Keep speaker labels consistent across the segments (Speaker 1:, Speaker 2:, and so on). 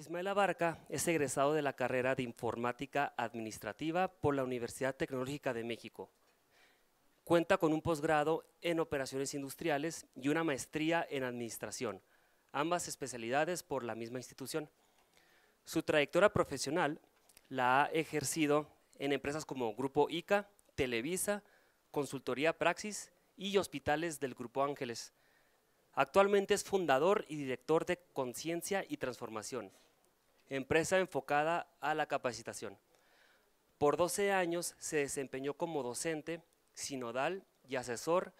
Speaker 1: Ismael Abarca es egresado de la carrera de Informática Administrativa por la Universidad Tecnológica de México. Cuenta con un posgrado en Operaciones Industriales y una maestría en Administración, ambas especialidades por la misma institución. Su trayectoria profesional la ha ejercido en empresas como Grupo ICA, Televisa, Consultoría Praxis y Hospitales del Grupo Ángeles. Actualmente es fundador y director de Conciencia y Transformación, empresa enfocada a la capacitación. Por 12 años se desempeñó como docente, sinodal y asesor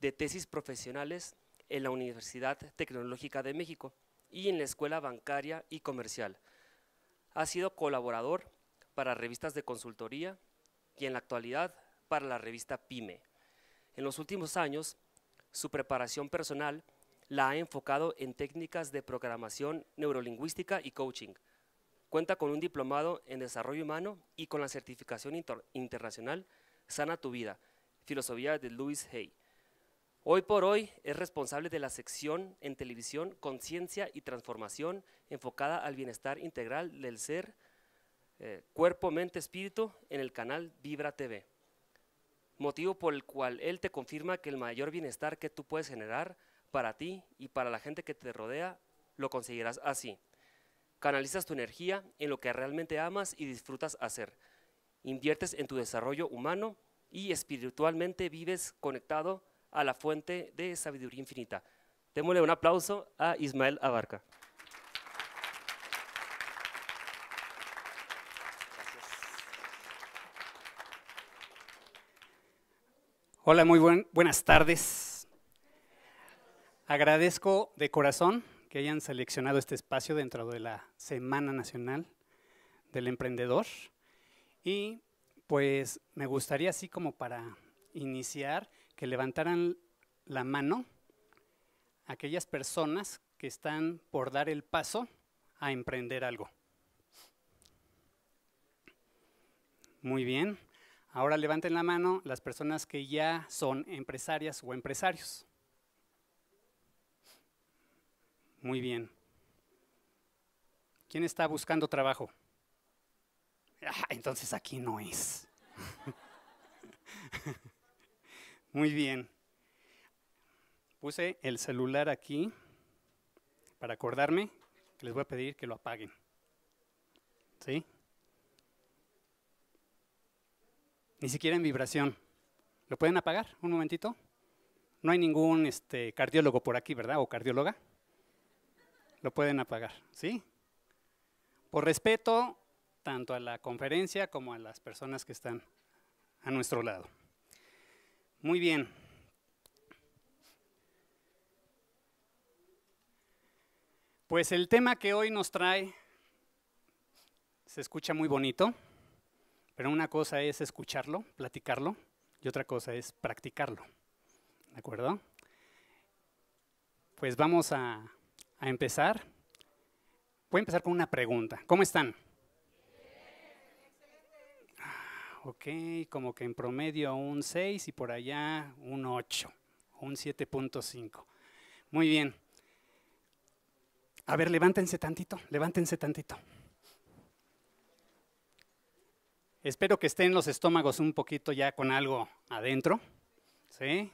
Speaker 1: de tesis profesionales en la Universidad Tecnológica de México y en la Escuela Bancaria y Comercial. Ha sido colaborador para revistas de consultoría y en la actualidad para la revista PyME. En los últimos años, su preparación personal la ha enfocado en técnicas de programación neurolingüística y coaching, Cuenta con un diplomado en desarrollo humano y con la certificación internacional Sana tu vida, filosofía de Louis Hay. Hoy por hoy es responsable de la sección en televisión Conciencia y Transformación enfocada al bienestar integral del ser, eh, cuerpo, mente, espíritu en el canal Vibra TV. Motivo por el cual él te confirma que el mayor bienestar que tú puedes generar para ti y para la gente que te rodea lo conseguirás así. Canalizas tu energía en lo que realmente amas y disfrutas hacer. Inviertes en tu desarrollo humano y espiritualmente vives conectado a la fuente de sabiduría infinita. Démosle un aplauso a Ismael Abarca.
Speaker 2: Hola, muy buenas tardes. Agradezco de corazón que hayan seleccionado este espacio dentro de la Semana Nacional del Emprendedor. Y pues me gustaría así como para iniciar que levantaran la mano aquellas personas que están por dar el paso a emprender algo. Muy bien. Ahora levanten la mano las personas que ya son empresarias o empresarios. Muy bien. ¿Quién está buscando trabajo? Ah, entonces aquí no es. Muy bien. Puse el celular aquí para acordarme que les voy a pedir que lo apaguen. ¿Sí? Ni siquiera en vibración. ¿Lo pueden apagar un momentito? No hay ningún este, cardiólogo por aquí, ¿verdad? O cardióloga lo pueden apagar, ¿sí? Por respeto tanto a la conferencia como a las personas que están a nuestro lado. Muy bien. Pues el tema que hoy nos trae se escucha muy bonito, pero una cosa es escucharlo, platicarlo, y otra cosa es practicarlo. ¿De acuerdo? Pues vamos a a empezar, voy a empezar con una pregunta. ¿Cómo están? Ah, ok, como que en promedio un 6 y por allá un 8, un 7.5. Muy bien. A ver, levántense tantito, levántense tantito. Espero que estén los estómagos un poquito ya con algo adentro. ¿Sí?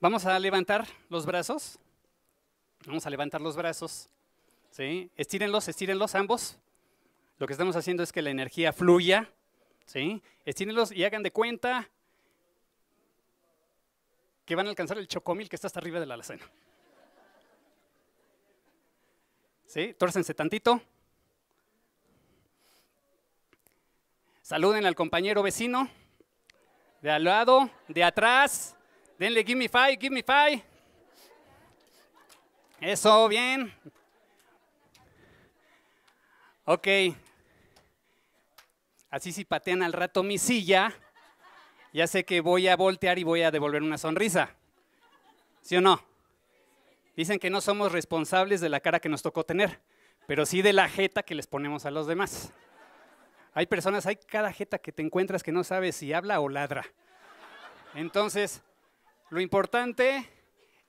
Speaker 2: Vamos a levantar los brazos. Vamos a levantar los brazos. ¿sí? Estírenlos, estírenlos ambos. Lo que estamos haciendo es que la energía fluya. ¿sí? Estírenlos y hagan de cuenta que van a alcanzar el chocomil que está hasta arriba de la alacena. ¿Sí? Tórcense tantito. Saluden al compañero vecino. De al lado, de atrás. Denle give me five, give me five. Eso, bien. Ok. Así si patean al rato mi silla, ya sé que voy a voltear y voy a devolver una sonrisa. ¿Sí o no? Dicen que no somos responsables de la cara que nos tocó tener, pero sí de la jeta que les ponemos a los demás. Hay personas, hay cada jeta que te encuentras que no sabes si habla o ladra. Entonces, lo importante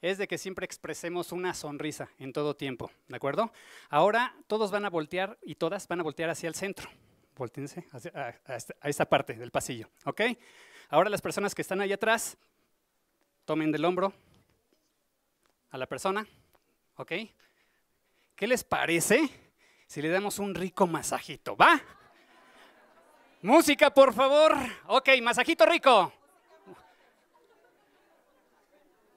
Speaker 2: es de que siempre expresemos una sonrisa en todo tiempo, ¿de acuerdo? Ahora todos van a voltear y todas van a voltear hacia el centro. Voltense a, este, a esta parte del pasillo, ¿ok? Ahora las personas que están ahí atrás, tomen del hombro a la persona, ¿ok? ¿Qué les parece si le damos un rico masajito? ¿Va? Música, por favor. Ok, masajito rico.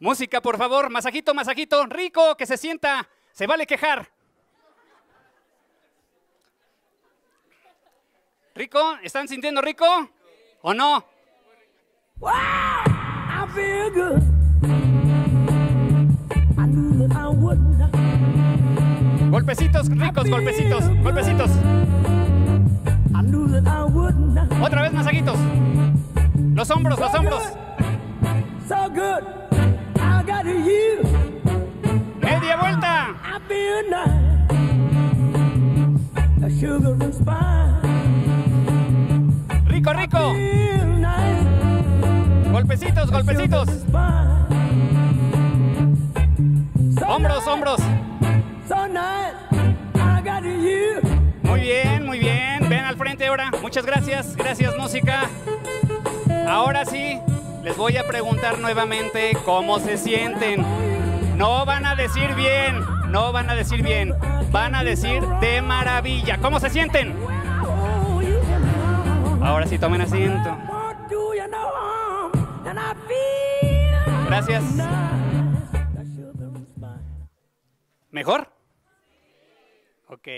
Speaker 2: Música, por favor, masajito, masajito, rico, que se sienta, se vale quejar. ¿Rico? ¿Están sintiendo rico? ¿O no?
Speaker 1: golpecitos ricos, golpecitos, golpecitos. Otra vez masajitos.
Speaker 2: Los hombros, los hombros.
Speaker 1: So good. Media vuelta. Rico, rico. Golpecitos, golpecitos. Hombros, hombros.
Speaker 2: Muy bien, muy bien. Ven al frente ahora. Muchas gracias. Gracias, música. Ahora sí, les voy a preguntar nuevamente cómo se sienten. No van a decir bien, no van a decir bien, van a decir de maravilla. ¿Cómo se sienten? Ahora sí tomen asiento. Gracias. ¿Mejor? Ok.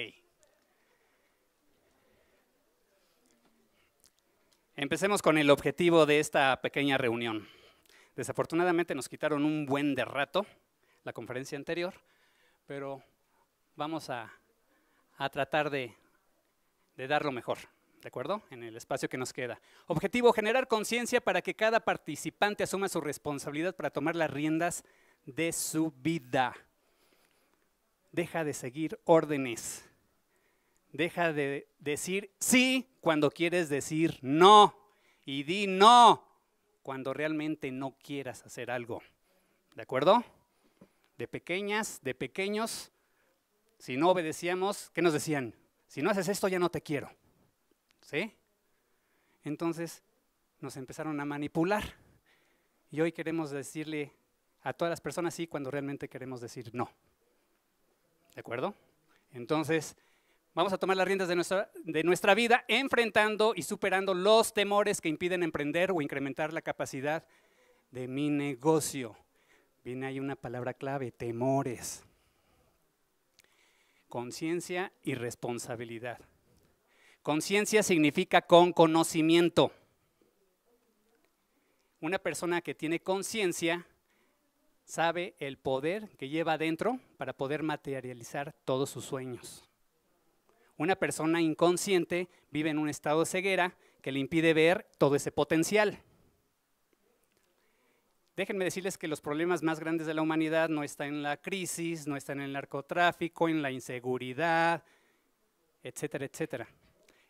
Speaker 2: Empecemos con el objetivo de esta pequeña reunión. Desafortunadamente nos quitaron un buen de rato la conferencia anterior, pero vamos a, tratar de, de dar lo mejor, ¿de acuerdo? En el espacio que nos queda. Objetivo, generar conciencia para que cada participante asuma su responsabilidad para tomar las riendas de su vida. Deja de seguir órdenes. Deja de decir sí cuando quieres decir no. Y di no cuando realmente no quieras hacer algo. ¿De acuerdo? De pequeñas, de pequeños, si no obedecíamos, ¿qué nos decían? Si no haces esto, ya no te quiero. ¿Sí? Entonces nos empezaron a manipular. Y hoy queremos decirle a todas las personas sí cuando realmente queremos decir no. ¿De acuerdo? Entonces, Vamos a tomar las riendas de nuestra, vida enfrentando y superando los temores que impiden emprender o incrementar la capacidad de mi negocio. Viene ahí una palabra clave, temores. Conciencia y responsabilidad. Conciencia significa con conocimiento. Una persona que tiene conciencia sabe el poder que lleva adentro para poder materializar todos sus sueños. Una persona inconsciente vive en un estado de ceguera que le impide ver todo ese potencial. Déjenme decirles que los problemas más grandes de la humanidad no están en la crisis, no están en el narcotráfico, en la inseguridad, etcétera, etcétera.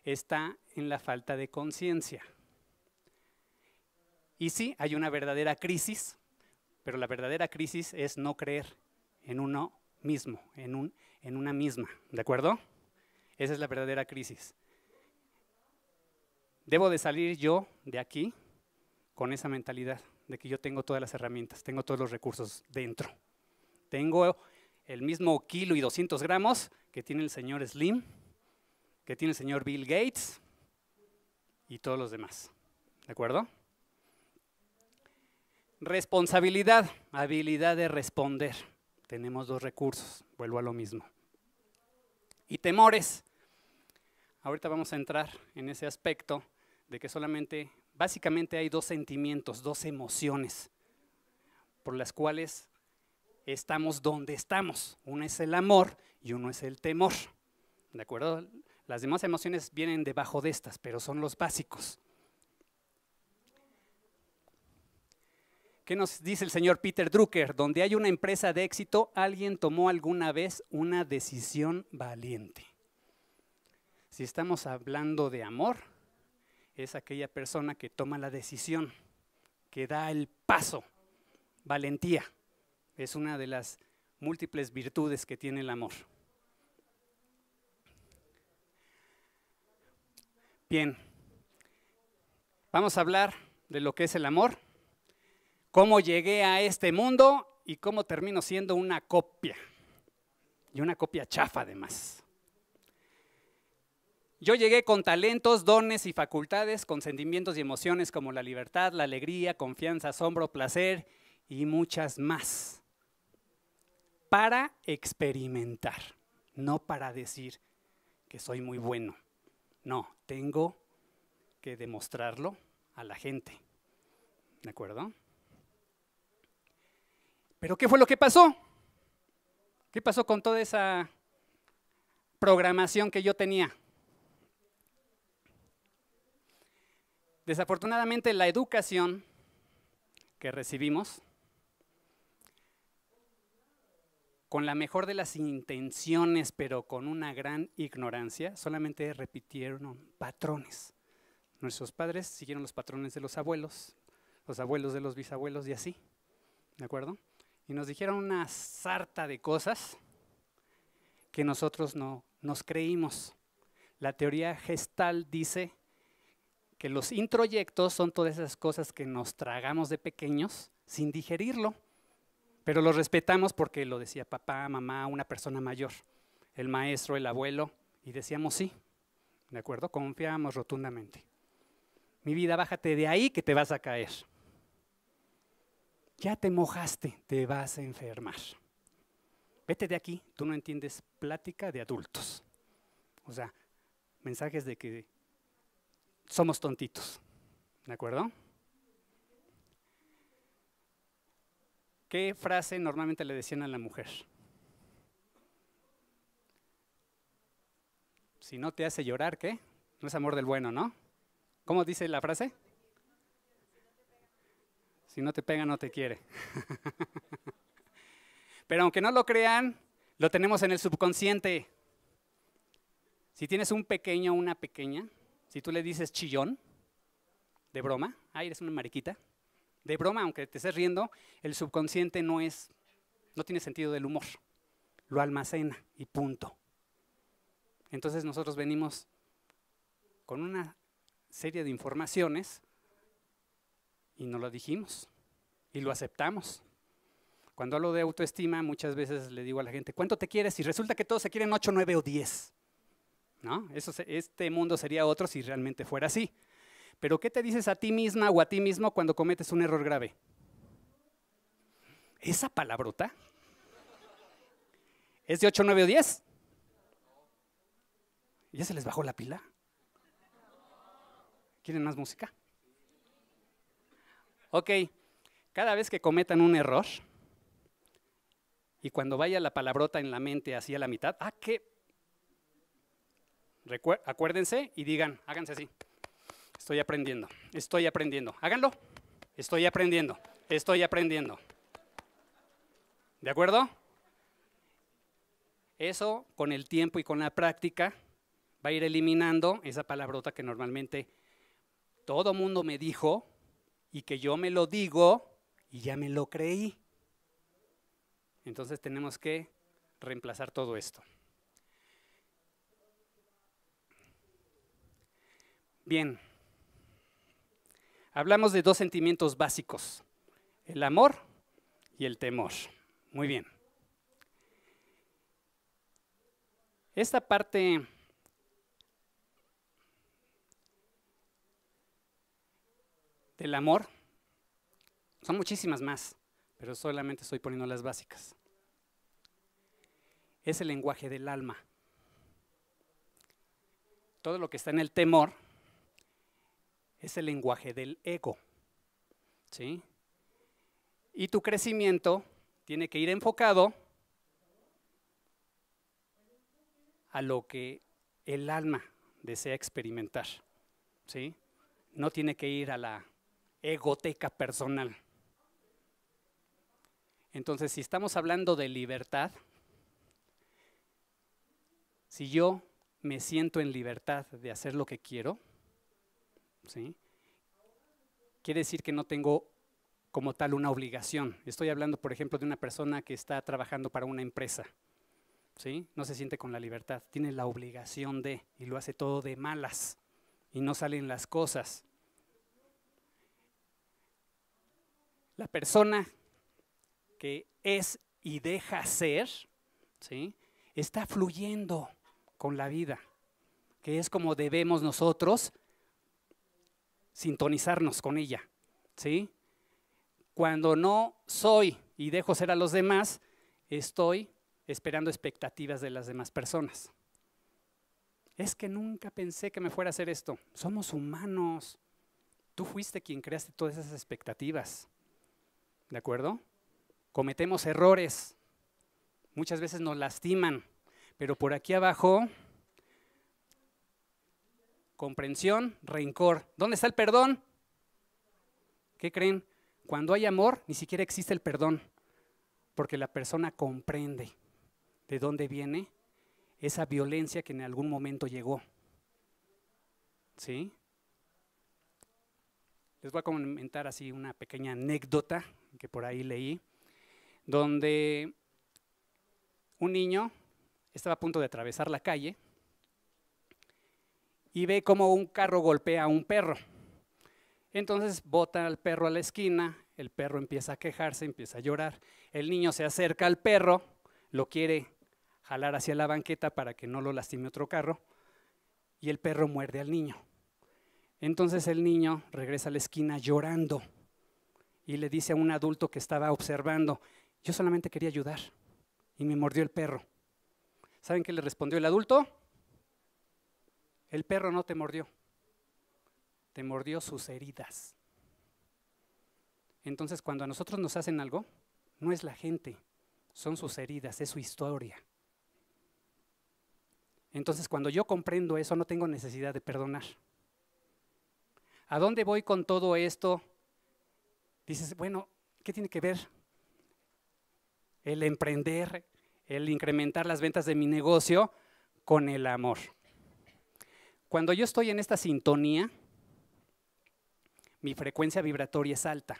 Speaker 2: Está en la falta de conciencia. Y sí, hay una verdadera crisis, pero la verdadera crisis es no creer en uno mismo, en, en una misma, ¿de acuerdo? Esa es la verdadera crisis. Debo de salir yo de aquí con esa mentalidad de que yo tengo todas las herramientas, tengo todos los recursos dentro. Tengo el mismo kilo y 200 gramos que tiene el señor Slim, que tiene el señor Bill Gates y todos los demás. ¿De acuerdo? Responsabilidad, habilidad de responder. Tenemos dos recursos, vuelvo a lo mismo y temores. Ahorita vamos a entrar en ese aspecto de que solamente, básicamente hay dos sentimientos, dos emociones por las cuales estamos donde estamos. Uno es el amor y uno es el temor. ¿De acuerdo? Las demás emociones vienen debajo de estas, pero son los básicos. ¿Qué nos dice el señor Peter Drucker? Donde hay una empresa de éxito, alguien tomó alguna vez una decisión valiente. Si estamos hablando de amor, es aquella persona que toma la decisión, que da el paso. Valentía es una de las múltiples virtudes que tiene el amor. Bien, vamos a hablar de lo que es el amor cómo llegué a este mundo y cómo termino siendo una copia. Y una copia chafa además. Yo llegué con talentos, dones y facultades, con sentimientos y emociones como la libertad, la alegría, confianza, asombro, placer y muchas más. Para experimentar, no para decir que soy muy bueno. No, tengo que demostrarlo a la gente. ¿De acuerdo? Pero ¿qué fue lo que pasó? ¿Qué pasó con toda esa programación que yo tenía? Desafortunadamente la educación que recibimos, con la mejor de las intenciones, pero con una gran ignorancia, solamente repitieron patrones. Nuestros padres siguieron los patrones de los abuelos, los abuelos de los bisabuelos y así. ¿De acuerdo? nos dijeron una sarta de cosas que nosotros no nos creímos. La teoría gestal dice que los introyectos son todas esas cosas que nos tragamos de pequeños sin digerirlo, pero lo respetamos porque lo decía papá, mamá, una persona mayor, el maestro, el abuelo, y decíamos sí, ¿de acuerdo? confiábamos rotundamente. Mi vida, bájate de ahí que te vas a caer ya te mojaste, te vas a enfermar. Vete de aquí, tú no entiendes plática de adultos. O sea, mensajes de que somos tontitos, ¿de acuerdo? ¿Qué frase normalmente le decían a la mujer? Si no te hace llorar, ¿qué? No es amor del bueno, ¿no? ¿Cómo dice la frase? Si no te pega, no te quiere. Pero aunque no lo crean, lo tenemos en el subconsciente. Si tienes un pequeño o una pequeña, si tú le dices chillón, de broma, ay, eres una mariquita, de broma, aunque te estés riendo, el subconsciente no es, no tiene sentido del humor. Lo almacena y punto. Entonces nosotros venimos con una serie de informaciones y no lo dijimos y lo aceptamos. Cuando hablo de autoestima, muchas veces le digo a la gente, ¿cuánto te quieres? Y resulta que todos se quieren 8, 9 o 10. ¿No? Eso, este mundo sería otro si realmente fuera así. Pero ¿qué te dices a ti misma o a ti mismo cuando cometes un error grave? ¿Esa palabrota? ¿Es de 8, 9 o 10? ¿Ya se les bajó la pila? ¿Quieren más música? ok, cada vez que cometan un error y cuando vaya la palabrota en la mente hacia la mitad, ah, qué, acuérdense y digan, háganse así, estoy aprendiendo, estoy aprendiendo, háganlo, estoy aprendiendo, estoy aprendiendo. ¿De acuerdo? Eso con el tiempo y con la práctica va a ir eliminando esa palabrota que normalmente todo mundo me dijo, y que yo me lo digo y ya me lo creí. Entonces tenemos que reemplazar todo esto. Bien, hablamos de dos sentimientos básicos, el amor y el temor. Muy bien. Esta parte El amor, son muchísimas más, pero solamente estoy poniendo las básicas. Es el lenguaje del alma. Todo lo que está en el temor es el lenguaje del ego. ¿sí? Y tu crecimiento tiene que ir enfocado a lo que el alma desea experimentar. ¿sí? No tiene que ir a la egoteca personal. Entonces, si estamos hablando de libertad, si yo me siento en libertad de hacer lo que quiero, quiere decir que no tengo como tal una obligación. Estoy hablando, por ejemplo, de una persona que está trabajando para una empresa. ¿sí? No se siente con la libertad, tiene la obligación de y lo hace todo de malas y no salen las cosas. La persona que es y deja ser, ¿sí? está fluyendo con la vida, que es como debemos nosotros sintonizarnos con ella. ¿sí? Cuando no soy y dejo ser a los demás, estoy esperando expectativas de las demás personas. Es que nunca pensé que me fuera a hacer esto. Somos humanos. Tú fuiste quien creaste todas esas expectativas. ¿De acuerdo? Cometemos errores. Muchas veces nos lastiman. Pero por aquí abajo, comprensión, rencor. ¿Dónde está el perdón? ¿Qué creen? Cuando hay amor, ni siquiera existe el perdón, porque la persona comprende de dónde viene esa violencia que en algún momento llegó. ¿Sí? Les voy a comentar así una pequeña anécdota que por ahí leí, donde un niño estaba a punto de atravesar la calle y ve cómo un carro golpea a un perro. Entonces bota al perro a la esquina, el perro empieza a quejarse, empieza a llorar, el niño se acerca al perro, lo quiere jalar hacia la banqueta para que no lo lastime otro carro, y el perro muerde al niño. Entonces el niño regresa a la esquina llorando y le dice a un adulto que estaba observando, yo solamente quería ayudar y me mordió el perro. ¿Saben qué le respondió el adulto? El perro no te mordió, te mordió sus heridas. Entonces cuando a nosotros nos hacen algo, no es la gente, son sus heridas, es su historia. Entonces cuando yo comprendo eso, no tengo necesidad de perdonar. ¿A dónde voy con todo esto? Dices, bueno, ¿qué tiene que ver el emprender, el incrementar las ventas de mi negocio con el amor? Cuando yo estoy en esta sintonía, mi frecuencia vibratoria es alta.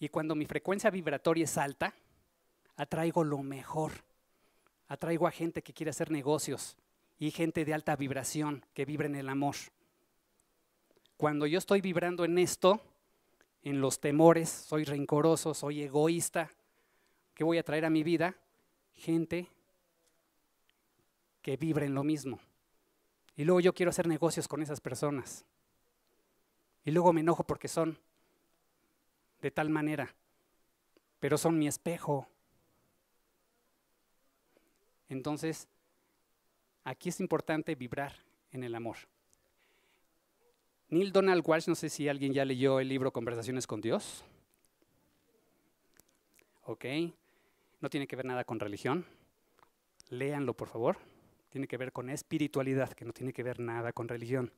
Speaker 2: Y cuando mi frecuencia vibratoria es alta, atraigo lo mejor. Atraigo a gente que quiere hacer negocios y gente de alta vibración que vibra en el amor. Cuando yo estoy vibrando en esto, en los temores, soy rencoroso, soy egoísta. ¿Qué voy a traer a mi vida? Gente que vibre en lo mismo. Y luego yo quiero hacer negocios con esas personas. Y luego me enojo porque son de tal manera, pero son mi espejo. Entonces, aquí es importante vibrar en el amor. Neil Donald Walsh, no sé si alguien ya leyó el libro Conversaciones con Dios. Ok. No tiene que ver nada con religión. Léanlo, por favor. Tiene que ver con espiritualidad, que no tiene que ver nada con religión.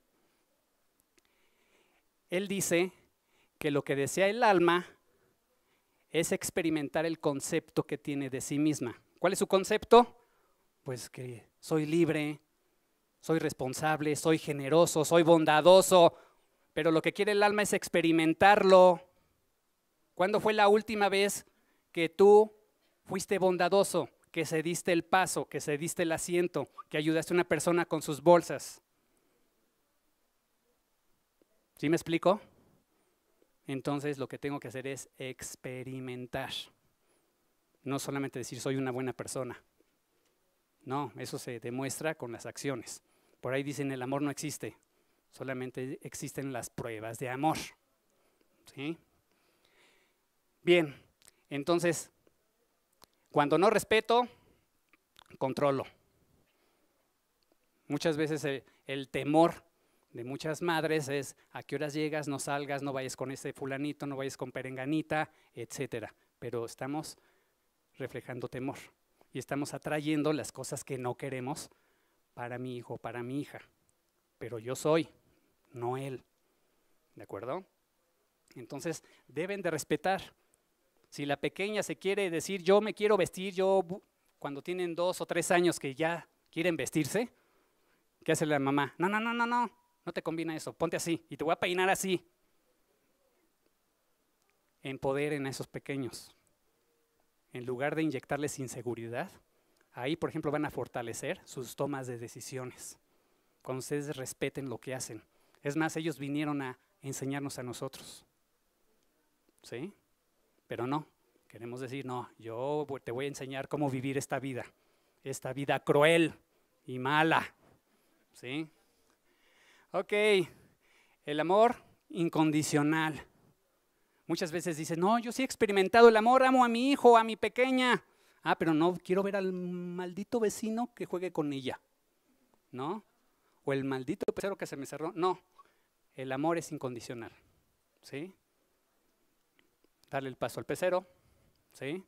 Speaker 2: Él dice que lo que desea el alma es experimentar el concepto que tiene de sí misma. ¿Cuál es su concepto? Pues que soy libre, soy responsable, soy generoso, soy bondadoso, pero lo que quiere el alma es experimentarlo. ¿Cuándo fue la última vez que tú fuiste bondadoso, que cediste el paso, que cediste el asiento, que ayudaste a una persona con sus bolsas? ¿Sí me explico? Entonces lo que tengo que hacer es experimentar. No solamente decir soy una buena persona. No, eso se demuestra con las acciones. Por ahí dicen el amor no existe solamente existen las pruebas de amor. Bien, entonces, cuando no respeto, controlo. Muchas veces el, eh, el, temor de muchas madres es a qué horas llegas, no salgas, no vayas con ese fulanito, no vayas con perenganita, etcétera. Pero estamos reflejando temor y estamos atrayendo las cosas que no queremos para mi hijo, para mi hija. Pero yo soy, no él. ¿De acuerdo? Entonces deben de respetar. Si la pequeña se quiere decir, yo me quiero vestir, yo cuando tienen dos o tres años que ya quieren vestirse, ¿qué hace la mamá? No, no, no, no, no, no te combina eso, ponte así y te voy a peinar así. Empoderen a esos pequeños. En lugar de inyectarles inseguridad, ahí, por ejemplo, van a fortalecer sus tomas de decisiones. Cuando ustedes respeten lo que hacen. Es más, ellos vinieron a enseñarnos a nosotros. ¿Sí? Pero no, queremos decir, no, yo te voy a enseñar cómo vivir esta vida, esta vida cruel y mala. ¿Sí? Ok, el amor incondicional. Muchas veces dicen, no, yo sí he experimentado el amor, amo a mi hijo, a mi pequeña. Ah, pero no, quiero ver al maldito vecino que juegue con ella, ¿no? O el maldito pecero que se me cerró. No, el amor es incondicional. ¿Sí? Darle el paso al pecero. ¿Sí?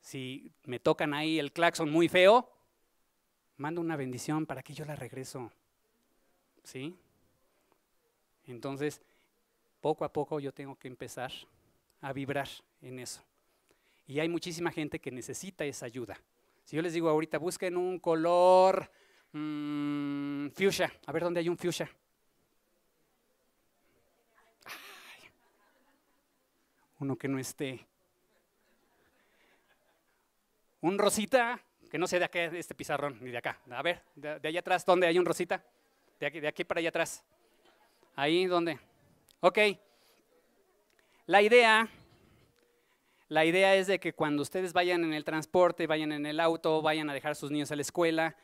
Speaker 2: Si me tocan ahí el claxon muy feo, mando una bendición para que yo la regreso. ¿Sí? Entonces, poco a poco yo tengo que empezar a vibrar en eso. Y hay muchísima gente que necesita esa ayuda. Si yo les digo ahorita, busquen un color mmm, a ver dónde hay un fuchsia. uno que no esté. Un rosita, que no sé de acá, de este pizarrón, ni de acá. A ver, de, allá atrás, ¿dónde hay un rosita? De aquí, de aquí para allá atrás. Ahí, ¿dónde? Ok. La idea, la idea es de que cuando ustedes vayan en el transporte, vayan en el auto, vayan a dejar a sus niños a la escuela,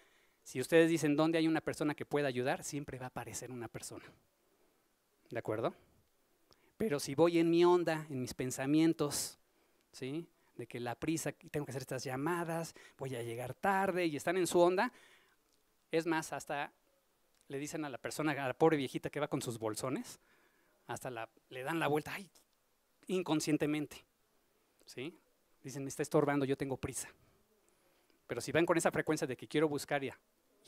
Speaker 2: si ustedes dicen dónde hay una persona que pueda ayudar, siempre va a aparecer una persona. ¿De acuerdo? Pero si voy en mi onda, en mis pensamientos, ¿sí? de que la prisa, tengo que hacer estas llamadas, voy a llegar tarde y están en su onda, es más, hasta le dicen a la persona, a la pobre viejita que va con sus bolsones, hasta le dan la vuelta, inconscientemente. ¿sí? Dicen, me está estorbando, yo tengo prisa. Pero si van con esa frecuencia de que quiero buscar y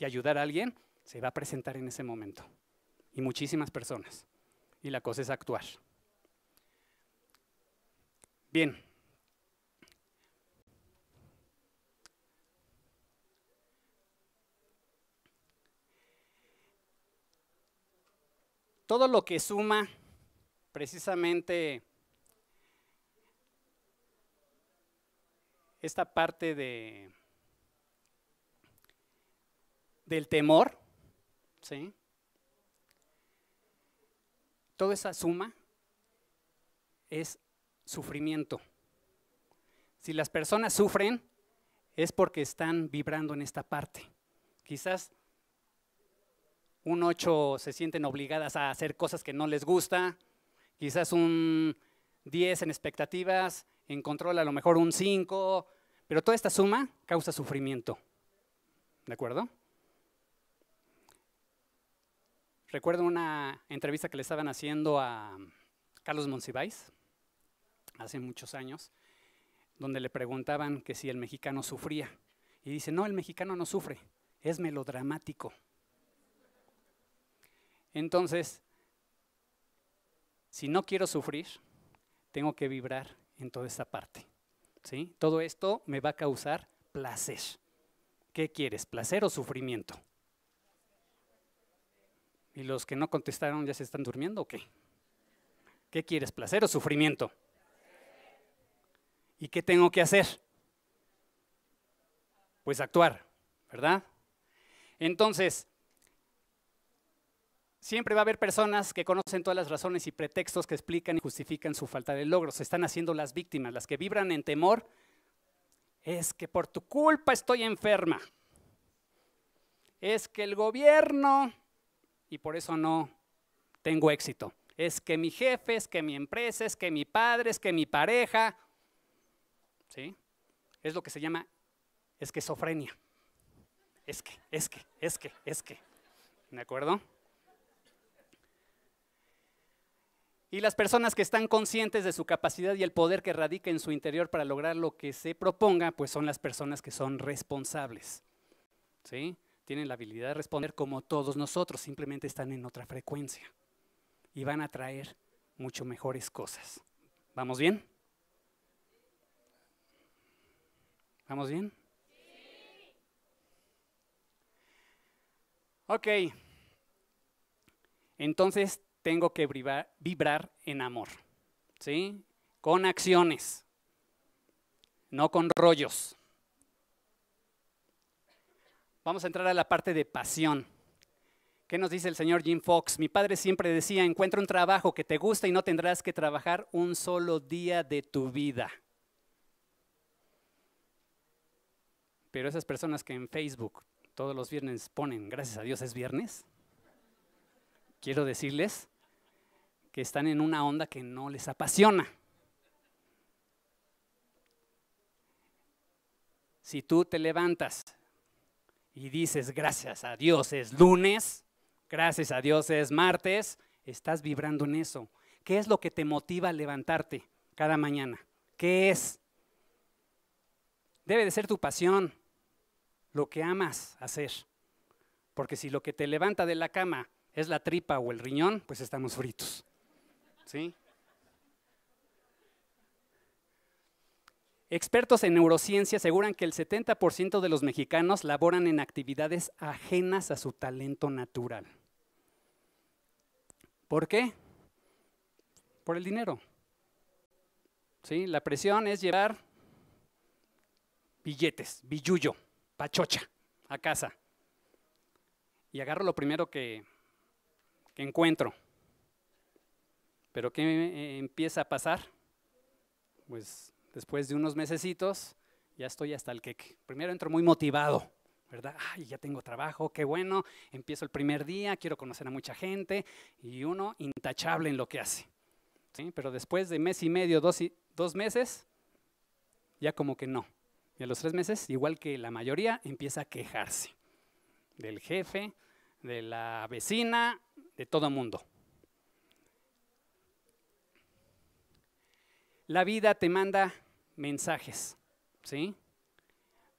Speaker 2: ayudar a alguien, se va a presentar en ese momento. Y muchísimas personas. Y la cosa es actuar. Bien. Todo lo que suma precisamente esta parte de del temor, ¿sí? Toda esa suma es sufrimiento. Si las personas sufren, es porque están vibrando en esta parte. Quizás un 8 se sienten obligadas a hacer cosas que no les gusta, quizás un 10 en expectativas, en control a lo mejor un 5, pero toda esta suma causa sufrimiento. ¿De acuerdo? Recuerdo una entrevista que le estaban haciendo a Carlos Monsiváis, hace muchos años, donde le preguntaban que si el mexicano sufría. Y dice, no, el mexicano no sufre, es melodramático. Entonces, si no quiero sufrir, tengo que vibrar en toda esta parte. ¿sí? Todo esto me va a causar placer. ¿Qué quieres, placer o sufrimiento? ¿Y los que no contestaron ya se están durmiendo o qué? ¿Qué quieres, placer o sufrimiento? ¿Y qué tengo que hacer? Pues actuar, ¿verdad? Entonces, siempre va a haber personas que conocen todas las razones y pretextos que explican y justifican su falta de logro. Se están haciendo las víctimas, las que vibran en temor. Es que por tu culpa estoy enferma. Es que el gobierno, y por eso no tengo éxito. Es que mi jefe, es que mi empresa, es que mi padre, es que mi pareja, ¿sí? Es lo que se llama esquizofrenia. Es que, es que, es que, es que. ¿De acuerdo? Y las personas que están conscientes de su capacidad y el poder que radica en su interior para lograr lo que se proponga, pues son las personas que son responsables. ¿Sí? Tienen la habilidad de responder como todos nosotros, simplemente están en otra frecuencia y van a traer mucho mejores cosas. ¿Vamos bien? ¿Vamos bien? Sí. Ok. Entonces tengo que vibrar, en amor, ¿sí? Con acciones, no con rollos. Vamos a entrar a la parte de pasión. ¿Qué nos dice el señor Jim Fox? Mi padre siempre decía, encuentra un trabajo que te gusta y no tendrás que trabajar un solo día de tu vida. Pero esas personas que en Facebook todos los viernes ponen, gracias a Dios es viernes, quiero decirles que están en una onda que no les apasiona. Si tú te levantas y dices, gracias a Dios es lunes, gracias a Dios es martes, estás vibrando en eso. ¿Qué es lo que te motiva a levantarte cada mañana? ¿Qué es? Debe de ser tu pasión lo que amas hacer. Porque si lo que te levanta de la cama es la tripa o el riñón, pues estamos fritos. ¿Sí? Expertos en neurociencia aseguran que el 70% de los mexicanos laboran en actividades ajenas a su talento natural. ¿Por qué? Por el dinero. ¿Sí? La presión es llevar billetes, billullo pachocha, a casa. Y agarro lo primero que, que encuentro. Pero ¿qué empieza a pasar? Pues después de unos mesecitos ya estoy hasta el queque. Primero entro muy motivado, ¿verdad? Ay, ya tengo trabajo, qué bueno, empiezo el primer día, quiero conocer a mucha gente y uno intachable en lo que hace. Pero después de mes y medio, dos, dos meses, ya como que no. Y a los tres meses, igual que la mayoría, empieza a quejarse del jefe, de la vecina, de todo mundo. La vida te manda mensajes, ¿sí?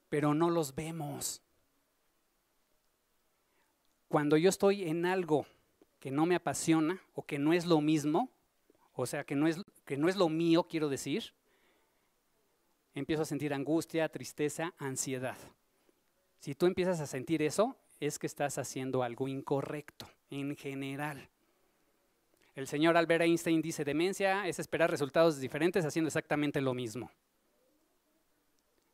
Speaker 2: Pero no los vemos. Cuando yo estoy en algo que no me apasiona o que no es lo mismo, o sea, que no es, que no es lo mío, quiero decir, empiezo a sentir angustia, tristeza, ansiedad. Si tú empiezas a sentir eso, es que estás haciendo algo incorrecto en general. El señor Albert Einstein dice, demencia es esperar resultados diferentes haciendo exactamente lo mismo.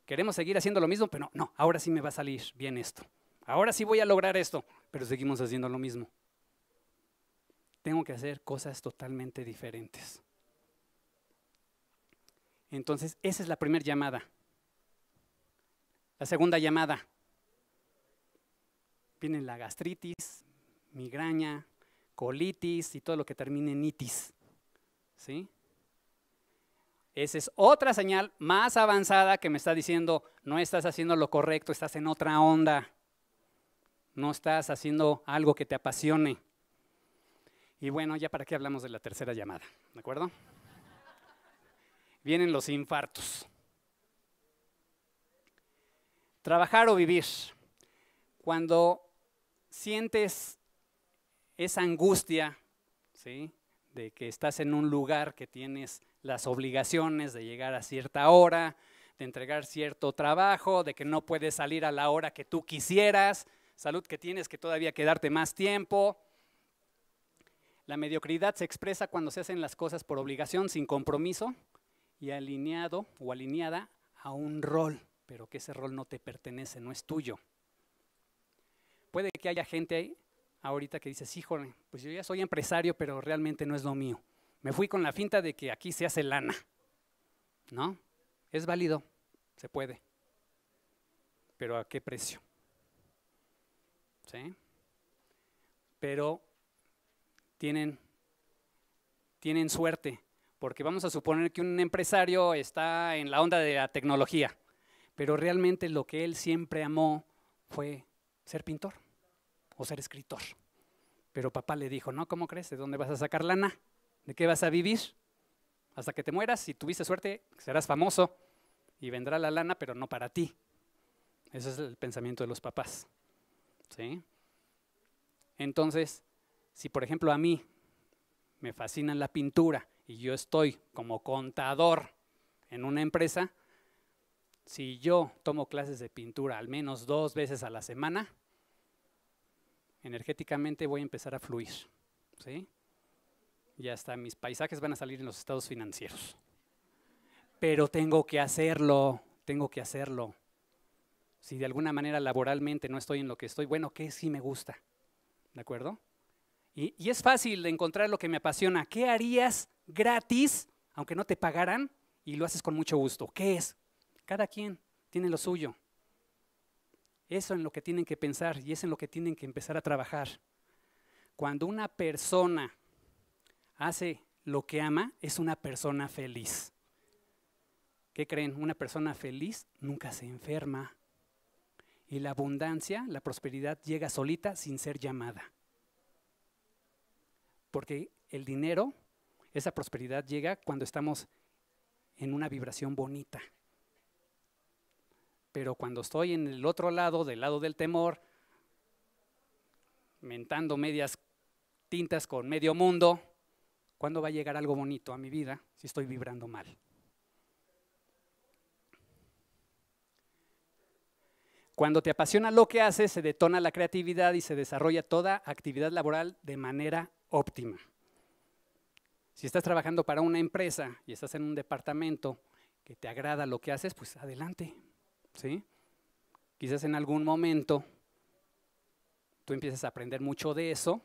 Speaker 2: Queremos seguir haciendo lo mismo, pero no, no, ahora sí me va a salir bien esto. Ahora sí voy a lograr esto, pero seguimos haciendo lo mismo. Tengo que hacer cosas totalmente diferentes. Entonces, esa es la primera llamada. La segunda llamada. Viene la gastritis, migraña, colitis y todo lo que termine en itis. ¿Sí? Esa es otra señal más avanzada que me está diciendo, no estás haciendo lo correcto, estás en otra onda. No estás haciendo algo que te apasione. Y bueno, ya para qué hablamos de la tercera llamada, ¿de acuerdo? vienen los infartos. Trabajar o vivir. Cuando sientes esa angustia, ¿sí? De que estás en un lugar que tienes las obligaciones de llegar a cierta hora, de entregar cierto trabajo, de que no puedes salir a la hora que tú quisieras, salud que tienes que todavía quedarte más tiempo. La mediocridad se expresa cuando se hacen las cosas por obligación, sin compromiso, y alineado o alineada a un rol, pero que ese rol no te pertenece, no es tuyo. Puede que haya gente ahí ahorita que dices, híjole, pues yo ya soy empresario, pero realmente no es lo mío. Me fui con la finta de que aquí se hace lana. ¿No? Es válido, se puede. Pero ¿a qué precio? ¿Sí? Pero tienen, tienen suerte porque vamos a suponer que un empresario está en la onda de la tecnología, pero realmente lo que él siempre amó fue ser pintor o ser escritor. Pero papá le dijo, no, ¿cómo crees? ¿De dónde vas a sacar lana? ¿De qué vas a vivir? Hasta que te mueras, si tuviste suerte, serás famoso y vendrá la lana, pero no para ti. Ese es el pensamiento de los papás. ¿Sí? Entonces, si por ejemplo a mí me fascina la pintura y yo estoy como contador en una empresa, si yo tomo clases de pintura al menos dos veces a la semana, energéticamente voy a empezar a fluir. Y hasta mis paisajes van a salir en los estados financieros. Pero tengo que hacerlo, tengo que hacerlo. Si de alguna manera laboralmente no estoy en lo que estoy, bueno, ¿qué sí me gusta? ¿De acuerdo? Y, es fácil encontrar lo que me apasiona. ¿Qué harías gratis, aunque no te pagaran? Y lo haces con mucho gusto. ¿Qué es? Cada quien tiene lo suyo. Eso en lo que tienen que pensar y es en lo que tienen que empezar a trabajar. Cuando una persona hace lo que ama, es una persona feliz. ¿Qué creen? Una persona feliz nunca se enferma. Y la abundancia, la prosperidad llega solita sin ser llamada. Porque el dinero, esa prosperidad llega cuando estamos en una vibración bonita. Pero cuando estoy en el otro lado, del lado del temor, mentando medias tintas con medio mundo, ¿cuándo va a llegar algo bonito a mi vida si estoy vibrando mal? Cuando te apasiona lo que haces, se detona la creatividad y se desarrolla toda actividad laboral de manera óptima. Si estás trabajando para una empresa y estás en un departamento que te agrada lo que haces, pues adelante. Quizás en algún momento tú empiezas a aprender mucho de eso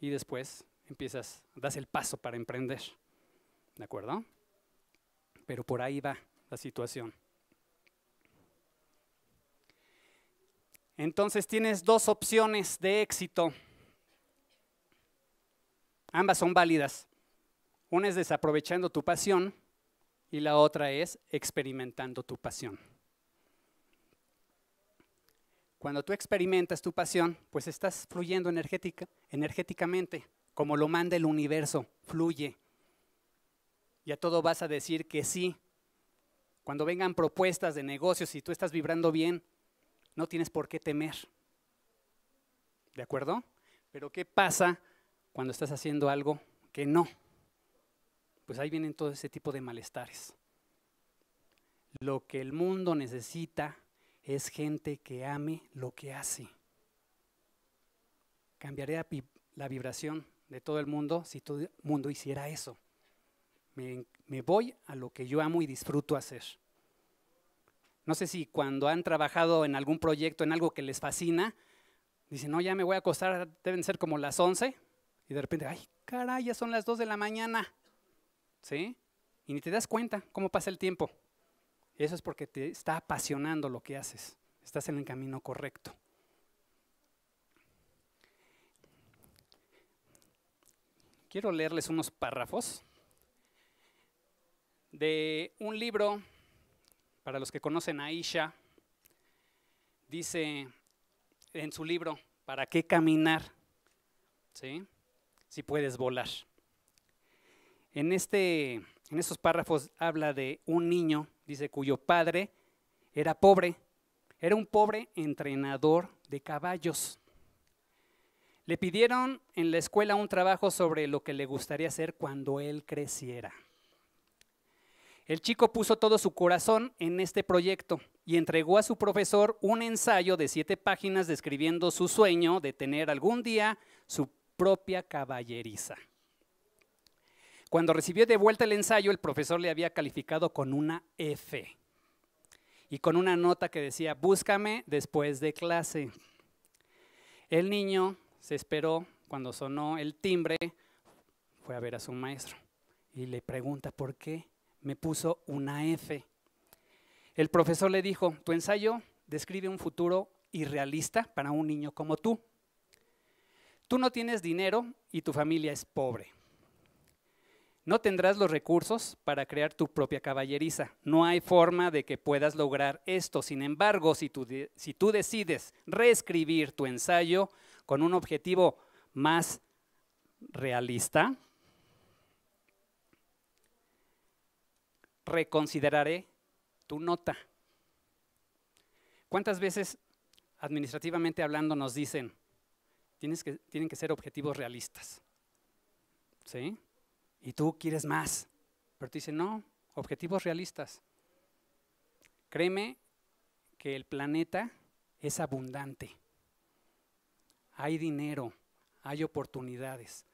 Speaker 2: y después empiezas, das el paso para emprender. ¿De acuerdo? Pero por ahí va la situación. Entonces tienes dos opciones de éxito Ambas son válidas. Una es desaprovechando tu pasión y la otra es experimentando tu pasión. Cuando tú experimentas tu pasión, pues estás fluyendo energéticamente, como lo manda el universo, fluye. Y a todo vas a decir que sí. Cuando vengan propuestas de negocios y tú estás vibrando bien, no tienes por qué temer. ¿De acuerdo? Pero ¿qué pasa cuando estás haciendo algo que no. Pues ahí vienen todo ese tipo de malestares. Lo que el mundo necesita es gente que ame lo que hace. Cambiaría la vibración de todo el mundo si todo el mundo hiciera eso. Me, voy a lo que yo amo y disfruto hacer. No sé si cuando han trabajado en algún proyecto, en algo que les fascina, dicen, no, ya me voy a acostar, deben ser como las 11, y de repente, ay, caray, ya son las 2 de la mañana. ¿Sí? Y ni te das cuenta cómo pasa el tiempo. Eso es porque te está apasionando lo que haces. Estás en el camino correcto. Quiero leerles unos párrafos de un libro, para los que conocen a Isha, dice en su libro, ¿para qué caminar? ¿Sí? si puedes volar. En, este, en estos párrafos habla de un niño, dice, cuyo padre era pobre, era un pobre entrenador de caballos. Le pidieron en la escuela un trabajo sobre lo que le gustaría hacer cuando él creciera. El chico puso todo su corazón en este proyecto y entregó a su profesor un ensayo de siete páginas describiendo su sueño de tener algún día su propia caballeriza. Cuando recibió de vuelta el ensayo, el profesor le había calificado con una F y con una nota que decía, búscame después de clase. El niño se esperó cuando sonó el timbre, fue a ver a su maestro y le pregunta, ¿por qué me puso una F? El profesor le dijo, tu ensayo describe un futuro irrealista para un niño como tú. Tú no tienes dinero y tu familia es pobre. No tendrás los recursos para crear tu propia caballeriza. No hay forma de que puedas lograr esto. Sin embargo, si tú, decides reescribir tu ensayo con un objetivo más realista, reconsideraré tu nota. ¿Cuántas veces administrativamente hablando nos dicen, tienes que, tienen que ser objetivos realistas. ¿Sí? Y tú quieres más, pero te dicen, no, objetivos realistas. Créeme que el planeta es abundante. Hay dinero, hay oportunidades,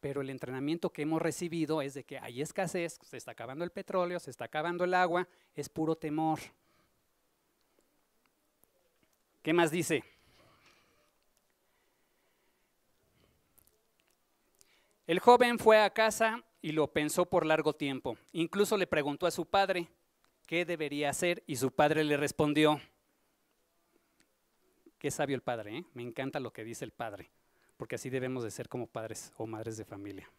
Speaker 2: pero el entrenamiento que hemos recibido es de que hay escasez, se está acabando el petróleo, se está acabando el agua, es puro temor. ¿Qué más dice? El joven fue a casa y lo pensó por largo tiempo. Incluso le preguntó a su padre qué debería hacer y su padre le respondió, qué sabio el padre, ¿eh? me encanta lo que dice el padre, porque así debemos de ser como padres o madres de familia.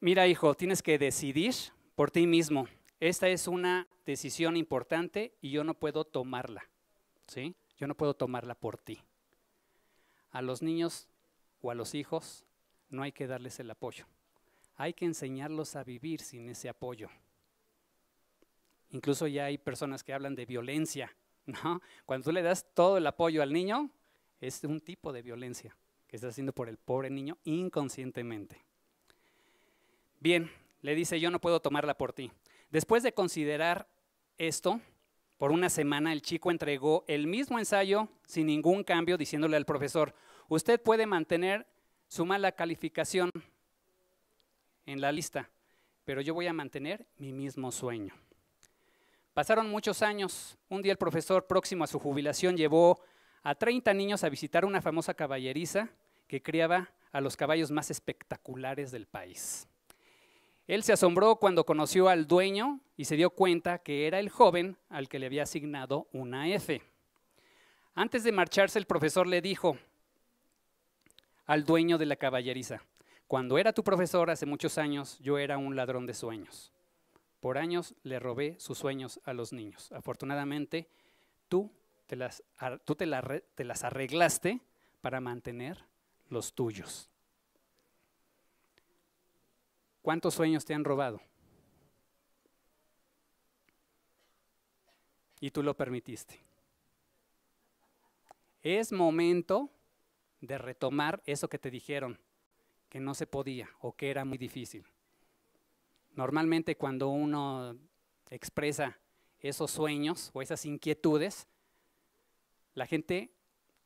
Speaker 2: Mira hijo, tienes que decidir por ti mismo. Esta es una decisión importante y yo no puedo tomarla, ¿sí? Yo no puedo tomarla por ti. A los niños o a los hijos no hay que darles el apoyo. Hay que enseñarlos a vivir sin ese apoyo. Incluso ya hay personas que hablan de violencia. ¿no? Cuando tú le das todo el apoyo al niño, es un tipo de violencia que estás haciendo por el pobre niño inconscientemente. Bien, le dice, yo no puedo tomarla por ti. Después de considerar esto, por una semana el chico entregó el mismo ensayo sin ningún cambio, diciéndole al profesor, usted puede mantener su mala calificación en la lista, pero yo voy a mantener mi mismo sueño. Pasaron muchos años. Un día el profesor, próximo a su jubilación, llevó a 30 niños a visitar una famosa caballeriza que criaba a los caballos más espectaculares del país. Él se asombró cuando conoció al dueño y se dio cuenta que era el joven al que le había asignado una F. Antes de marcharse, el profesor le dijo al dueño de la caballeriza, cuando era tu profesor hace muchos años, yo era un ladrón de sueños. Por años le robé sus sueños a los niños. Afortunadamente, tú te las, te las arreglaste para mantener los tuyos. ¿Cuántos sueños te han robado? Y tú lo permitiste. Es momento de retomar eso que te dijeron, que no se podía o que era muy difícil. Normalmente cuando uno expresa esos sueños o esas inquietudes, la gente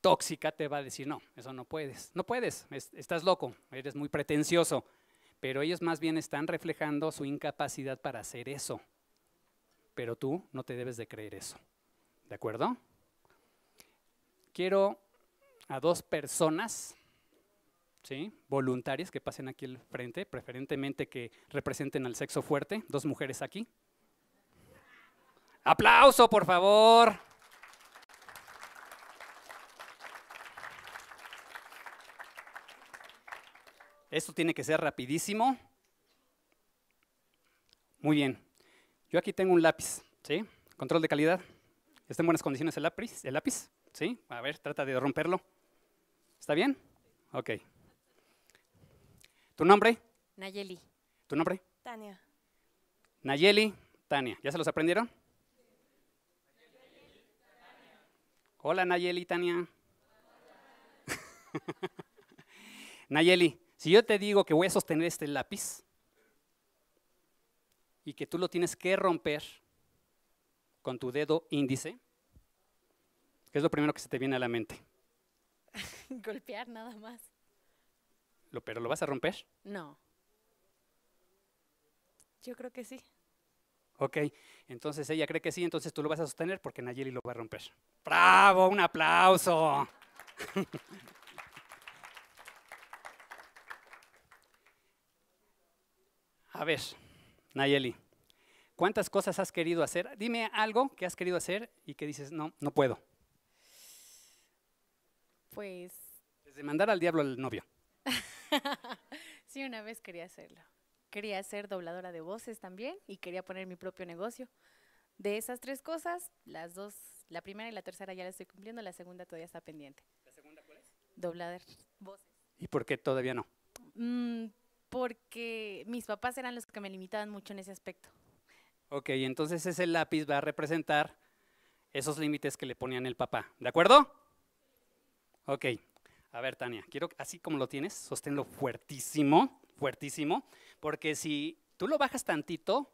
Speaker 2: tóxica te va a decir, no, eso no puedes, no puedes, estás loco, eres muy pretencioso, pero ellos más bien están reflejando su incapacidad para hacer eso. Pero tú no te debes de creer eso. ¿De acuerdo? Quiero a dos personas, ¿sí? voluntarias, que pasen aquí al frente, preferentemente que representen al sexo fuerte, dos mujeres aquí. Aplauso, por favor. Esto tiene que ser rapidísimo. Muy bien. Yo aquí tengo un lápiz, ¿sí? Control de calidad. ¿Está en buenas condiciones el lápiz? ¿El lápiz? ¿Sí? A ver, trata de romperlo. ¿Está bien? Ok. ¿Tu nombre? Nayeli. ¿Tu nombre? Tania. Nayeli, Tania. ¿Ya se los aprendieron? Hola Nayeli, Tania. Nayeli, si yo te digo que voy a sostener este lápiz y que tú lo tienes que romper con tu dedo índice, ¿qué es lo primero que se te viene a la mente? Golpear nada más. ¿Lo, ¿Pero lo vas a romper? No. Yo creo que sí. Ok, entonces ella cree que sí, entonces tú lo vas a sostener porque Nayeli lo va a romper. ¡Bravo! ¡Un aplauso! A ver, Nayeli, ¿cuántas cosas has querido hacer? Dime algo que has querido hacer y que dices, no, no puedo. Pues... Desde mandar al diablo al novio. sí, una vez quería hacerlo. Quería ser dobladora de voces también y quería poner mi propio negocio. De esas tres cosas, las dos, la primera y la tercera ya la estoy cumpliendo, la segunda todavía está pendiente. ¿La segunda cuál es? voces. ¿Y por qué todavía no? Mm, porque mis papás eran los que me limitaban mucho en ese aspecto. Ok, entonces ese lápiz va a representar esos límites que le ponían el papá, ¿de acuerdo? Ok, a ver Tania, quiero, así como lo tienes, sosténlo fuertísimo, fuertísimo, porque si tú lo bajas tantito,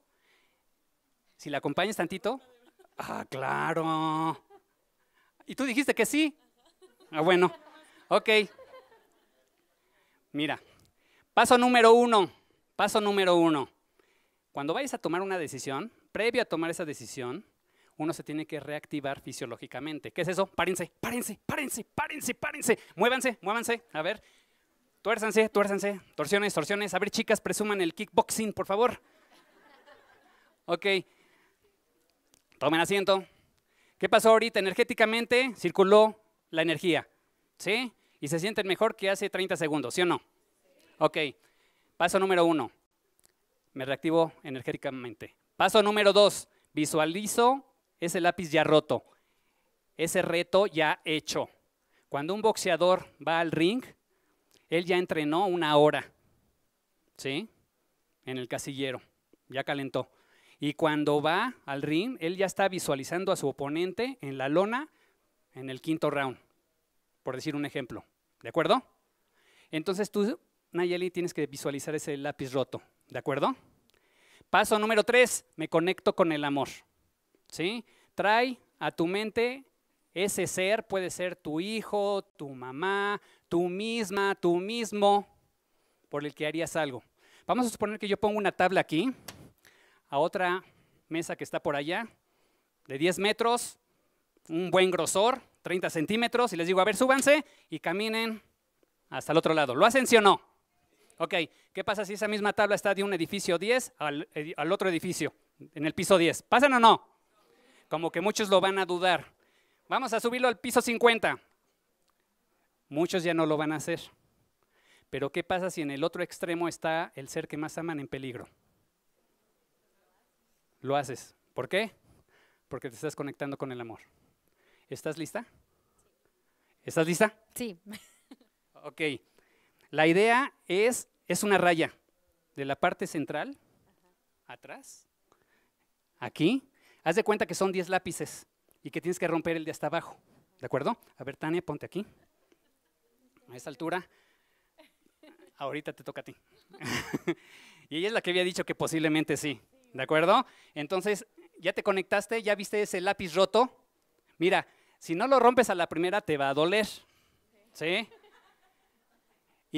Speaker 2: si la acompañas tantito, ah, claro. ¿Y tú dijiste que sí? Ah, bueno, ok. Mira, Paso número uno, paso número uno. Cuando vayas a tomar una decisión, previo a tomar esa decisión, uno se tiene que reactivar fisiológicamente. ¿Qué es eso? Párense, párense, párense, párense, párense. Muévanse, muévanse. A ver, tuérzanse, tuérzanse. Torsiones, torsiones. A ver, chicas, presuman el kickboxing, por favor. Ok. Tomen asiento. ¿Qué pasó ahorita? Energéticamente circuló la energía. ¿Sí? Y se sienten mejor que hace 30 segundos, ¿sí o no? Ok, paso número uno, me reactivo energéticamente. Paso número dos, visualizo ese lápiz ya roto, ese reto ya hecho. Cuando un boxeador va al ring, él ya entrenó una hora, ¿sí? En el casillero, ya calentó. Y cuando va al ring, él ya está visualizando a su oponente en la lona en el quinto round, por decir un ejemplo. ¿De acuerdo? Entonces tú Nayeli, tienes que visualizar ese lápiz roto, ¿de acuerdo? Paso número tres, me conecto con el amor. ¿Sí? Trae a tu mente ese ser, puede ser tu hijo, tu mamá, tú misma, tú mismo, por el que harías algo. Vamos a suponer que yo pongo una tabla aquí, a otra mesa que está por allá, de 10 metros, un buen grosor, 30 centímetros, y les digo, a ver, súbanse y caminen hasta el otro lado. ¿Lo hacen sí o no? ok, ¿qué pasa si esa misma tabla está de un edificio 10 al, otro edificio, en el piso 10? ¿Pasan o no? Como que muchos lo van a dudar. Vamos a subirlo al piso 50. Muchos ya no lo van a hacer. Pero ¿qué pasa si en el otro extremo está el ser que más aman en peligro? Lo haces. ¿Por qué? Porque te estás conectando con el amor. ¿Estás lista? ¿Estás lista? Sí. Ok. La idea es, es una raya de la parte central, atrás, aquí. Haz de cuenta que son 10 lápices y que tienes que romper el de hasta abajo. ¿De acuerdo? A ver, Tania, ponte aquí. A esa altura. Ahorita te toca a ti. y ella es la que había dicho que posiblemente sí. ¿De acuerdo? Entonces, ya te conectaste, ya viste ese lápiz roto. Mira, si no lo rompes a la primera, te va a doler. ¿Sí?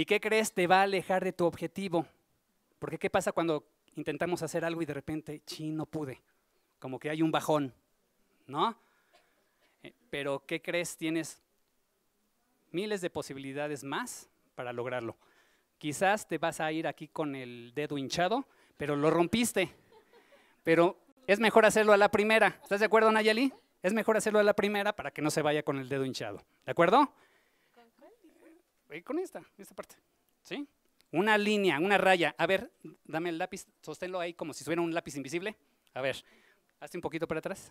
Speaker 2: ¿Y qué crees? Te va a alejar de tu objetivo. Porque ¿qué pasa cuando intentamos hacer algo y de repente, sí, no pude? Como que hay un bajón, ¿no? Eh, pero ¿qué crees? Tienes miles de posibilidades más para lograrlo. Quizás te vas a ir aquí con el dedo hinchado, pero lo rompiste. Pero es mejor hacerlo a la primera. ¿Estás de acuerdo, Nayeli? Es mejor hacerlo a la primera para que no se vaya con el dedo hinchado. ¿De acuerdo? con esta, esta parte, ¿sí? Una línea, una raya. A ver, dame el lápiz, sosténlo ahí como si fuera un lápiz invisible. A ver, hazte un poquito para atrás.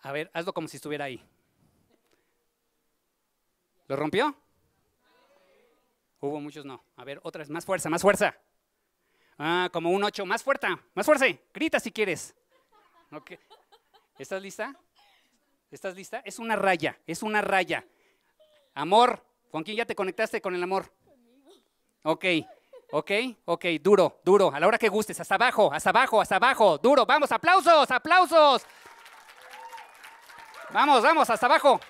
Speaker 2: A ver, hazlo como si estuviera ahí. ¿Lo rompió? Hubo muchos no. A ver, otra vez, más fuerza, más fuerza. Ah, como un 8, más fuerza. más fuerza, Grita si quieres. ¿Estás lista? ¿Estás lista? Es una raya, es una raya. Amor, ¿Con quién ya te conectaste con el amor? Ok, ok, ok, duro, duro, a la hora que gustes, hasta abajo, hasta abajo, hasta abajo, duro, vamos, aplausos, aplausos. Vamos, vamos, hasta abajo.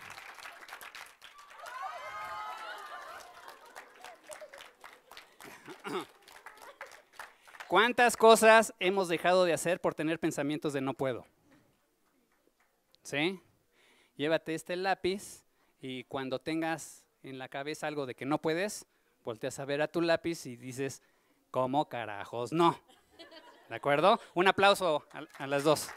Speaker 2: ¿Cuántas cosas hemos dejado de hacer por tener pensamientos de no puedo? ¿Sí? Llévate este lápiz y cuando tengas en la cabeza algo de que no puedes, volteas a ver a tu lápiz y dices, ¿cómo carajos no? ¿De acuerdo? Un aplauso a, a las dos.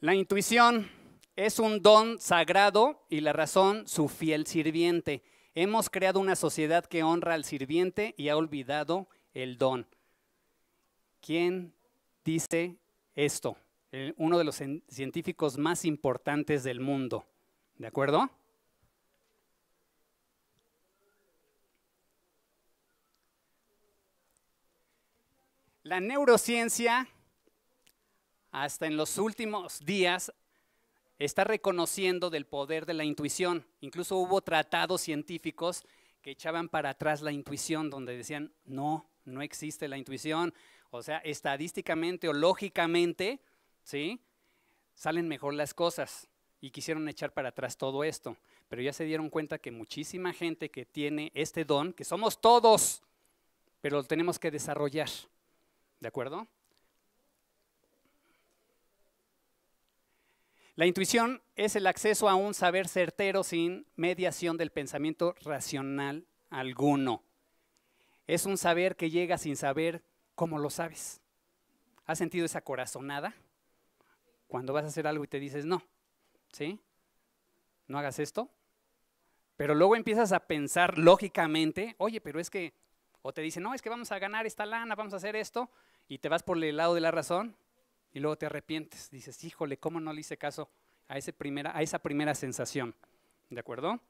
Speaker 2: La intuición es un don sagrado y la razón su fiel sirviente. Hemos creado una sociedad que honra al sirviente y ha olvidado el don. ¿Quién dice esto? Uno de los científicos más importantes del mundo. ¿De acuerdo? La neurociencia, hasta en los últimos días, está reconociendo del poder de la intuición. Incluso hubo tratados científicos que echaban para atrás la intuición, donde decían, no, no existe la intuición, o sea, estadísticamente o lógicamente, ¿sí? Salen mejor las cosas y quisieron echar para atrás todo esto. Pero ya se dieron cuenta que muchísima gente que tiene este don, que somos todos, pero lo tenemos que desarrollar. ¿De acuerdo? La intuición es el acceso a un saber certero sin mediación del pensamiento racional alguno. Es un saber que llega sin saber ¿Cómo lo sabes. ¿Has sentido esa corazonada? Cuando vas a hacer algo y te dices, no, ¿sí? No hagas esto. Pero luego empiezas a pensar lógicamente, oye, pero es que, o te dicen, no, es que vamos a ganar esta lana, vamos a hacer esto, y te vas por el lado de la razón y luego te arrepientes. Dices, híjole, ¿cómo no le hice caso a, ese primera, a esa primera sensación? ¿De acuerdo?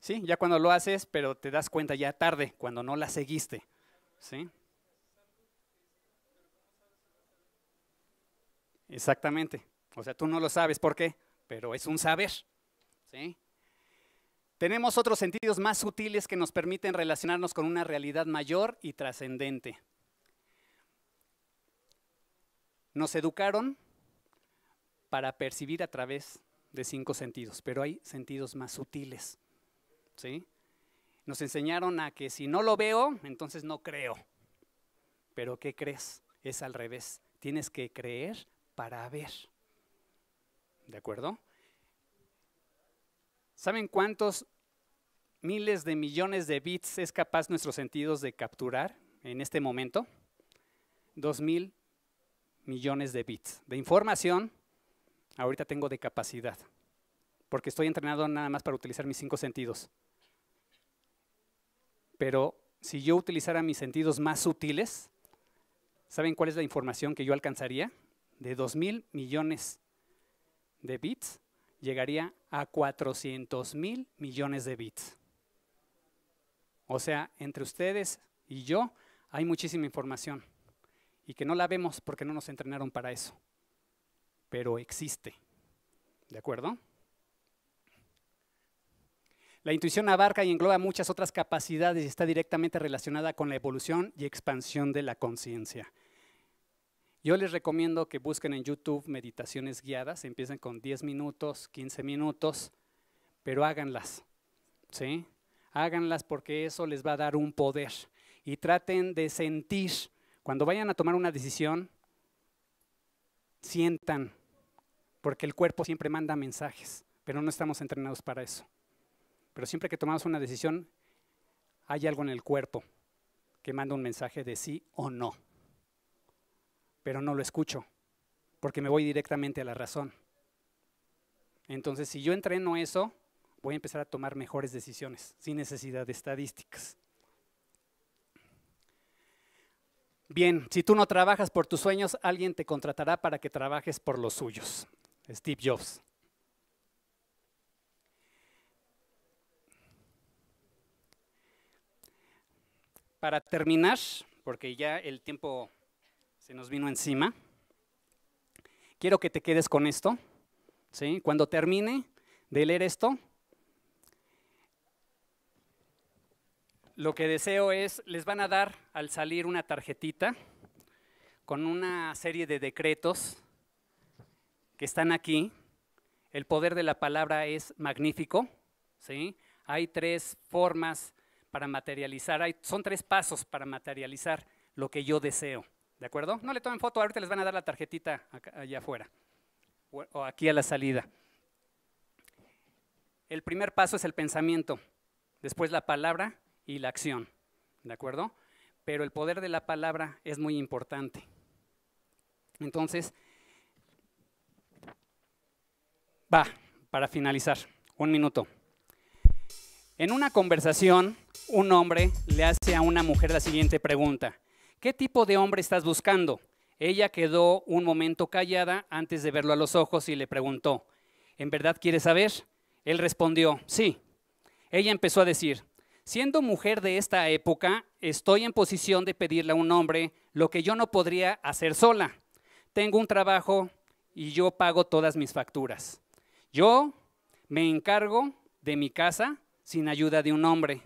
Speaker 2: Sí, ya cuando lo haces, pero te das cuenta ya tarde, cuando no la seguiste. ¿Sí? Exactamente. O sea, tú no lo sabes por qué, pero es un saber. Tenemos otros sentidos más sutiles que nos permiten relacionarnos con una realidad mayor y trascendente. Nos educaron para percibir a través de cinco sentidos, pero hay sentidos más sutiles. Nos enseñaron a que si no lo veo, entonces no creo. Pero ¿qué crees? Es al revés. Tienes que creer para ver. ¿De acuerdo? ¿Saben cuántos miles de millones de bits es capaz nuestros sentidos de capturar en este momento? Dos mil millones de bits de información. Ahorita tengo de capacidad, porque estoy entrenado nada más para utilizar mis cinco sentidos. Pero si yo utilizara mis sentidos más sutiles, ¿saben cuál es la información que yo alcanzaría? de 2 mil millones de bits llegaría a 400.000 mil millones de bits. O sea, entre ustedes y yo hay muchísima información y que no la vemos porque no nos entrenaron para eso, pero existe. ¿De acuerdo? La intuición abarca y engloba muchas otras capacidades y está directamente relacionada con la evolución y expansión de la conciencia. Yo les recomiendo que busquen en YouTube meditaciones guiadas, empiecen con 10 minutos, 15 minutos, pero háganlas, ¿sí? Háganlas porque eso les va a dar un poder. Y traten de sentir, cuando vayan a tomar una decisión, sientan, porque el cuerpo siempre manda mensajes, pero no estamos entrenados para eso. Pero siempre que tomamos una decisión, hay algo en el cuerpo que manda un mensaje de sí o no pero no lo escucho, porque me voy directamente a la razón. Entonces, si yo entreno eso, voy a empezar a tomar mejores decisiones, sin necesidad de estadísticas. Bien, si tú no trabajas por tus sueños, alguien te contratará para que trabajes por los suyos. Steve Jobs. Para terminar, porque ya el tiempo se nos vino encima. Quiero que te quedes con esto. ¿sí? Cuando termine de leer esto, lo que deseo es, les van a dar al salir una tarjetita con una serie de decretos que están aquí. El poder de la palabra es magnífico. ¿sí? Hay tres formas para materializar, son tres pasos para materializar lo que yo deseo. ¿De acuerdo? No le tomen foto, ahorita les van a dar la tarjetita allá afuera o aquí a la salida. El primer paso es el pensamiento, después la palabra y la acción. ¿De acuerdo? Pero el poder de la palabra es muy importante. Entonces, va, para finalizar, un minuto. En una conversación, un hombre le hace a una mujer la siguiente pregunta. ¿Qué tipo de hombre estás buscando? Ella quedó un momento callada antes de verlo a los ojos y le preguntó, ¿en verdad quieres saber? Él respondió, sí. Ella empezó a decir, siendo mujer de esta época, estoy en posición de pedirle a un hombre lo que yo no podría hacer sola. Tengo un trabajo y yo pago todas mis facturas. Yo me encargo de mi casa sin ayuda de un hombre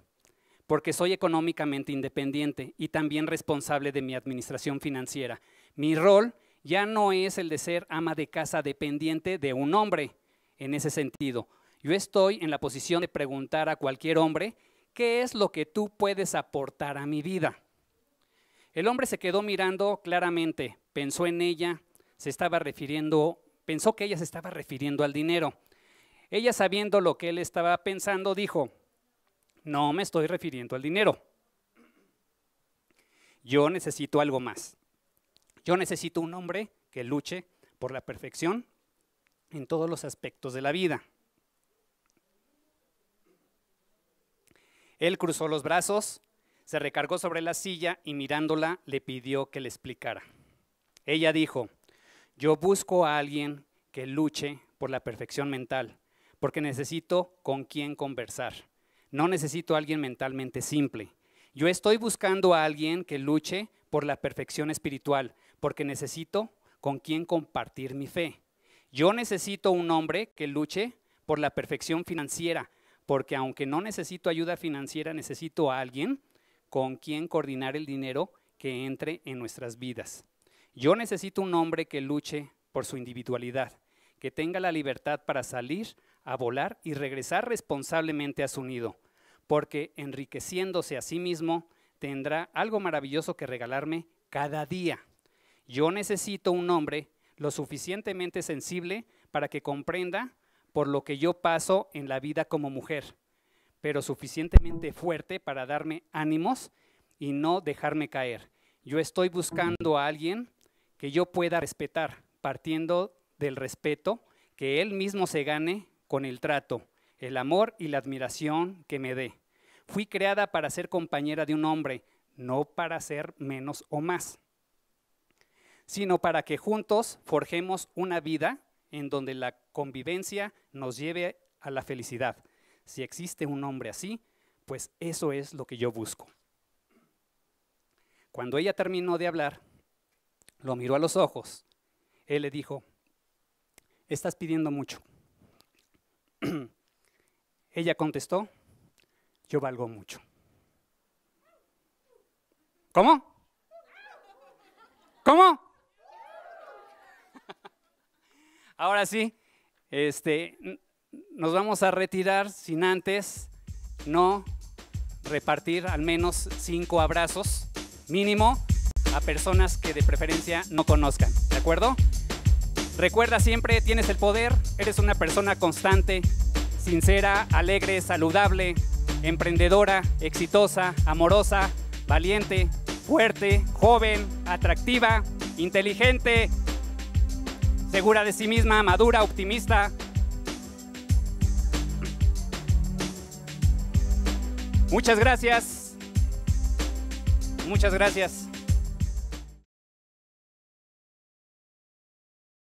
Speaker 2: porque soy económicamente independiente y también responsable de mi administración financiera. Mi rol ya no es el de ser ama de casa dependiente de un hombre en ese sentido. Yo estoy en la posición de preguntar a cualquier hombre, ¿qué es lo que tú puedes aportar a mi vida? El hombre se quedó mirando claramente, pensó en ella, se estaba refiriendo, pensó que ella se estaba refiriendo al dinero. Ella sabiendo lo que él estaba pensando, dijo, no me estoy refiriendo al dinero. Yo necesito algo más. Yo necesito un hombre que luche por la perfección en todos los aspectos de la vida. Él cruzó los brazos, se recargó sobre la silla y mirándola le pidió que le explicara. Ella dijo, yo busco a alguien que luche por la perfección mental, porque necesito con quien conversar. No necesito a alguien mentalmente simple. Yo estoy buscando a alguien que luche por la perfección espiritual, porque necesito con quien compartir mi fe. Yo necesito un hombre que luche por la perfección financiera, porque aunque no necesito ayuda financiera, necesito a alguien con quien coordinar el dinero que entre en nuestras vidas. Yo necesito un hombre que luche por su individualidad, que tenga la libertad para salir a volar y regresar responsablemente a su nido, porque enriqueciéndose a sí mismo, tendrá algo maravilloso que regalarme cada día. Yo necesito un hombre lo suficientemente sensible para que comprenda por lo que yo paso en la vida como mujer, pero suficientemente fuerte para darme ánimos y no dejarme caer. Yo estoy buscando a alguien que yo pueda respetar, partiendo del respeto que él mismo se gane con el trato, el amor y la admiración que me dé. Fui creada para ser compañera de un hombre, no para ser menos o más, sino para que juntos forjemos una vida en donde la convivencia nos lleve a la felicidad. Si existe un hombre así, pues eso es lo que yo busco. Cuando ella terminó de hablar, lo miró a los ojos. Él le dijo, estás pidiendo mucho. Ella contestó, yo valgo mucho. ¿Cómo? ¿Cómo? Ahora sí, este, nos vamos a retirar sin antes no repartir al menos cinco abrazos mínimo a personas que de preferencia no conozcan, ¿de acuerdo? Recuerda siempre, tienes el poder, eres una persona constante, sincera, alegre, saludable, emprendedora, exitosa, amorosa, valiente, fuerte, joven, atractiva, inteligente, segura de sí misma, madura, optimista. Muchas gracias.
Speaker 1: Muchas gracias.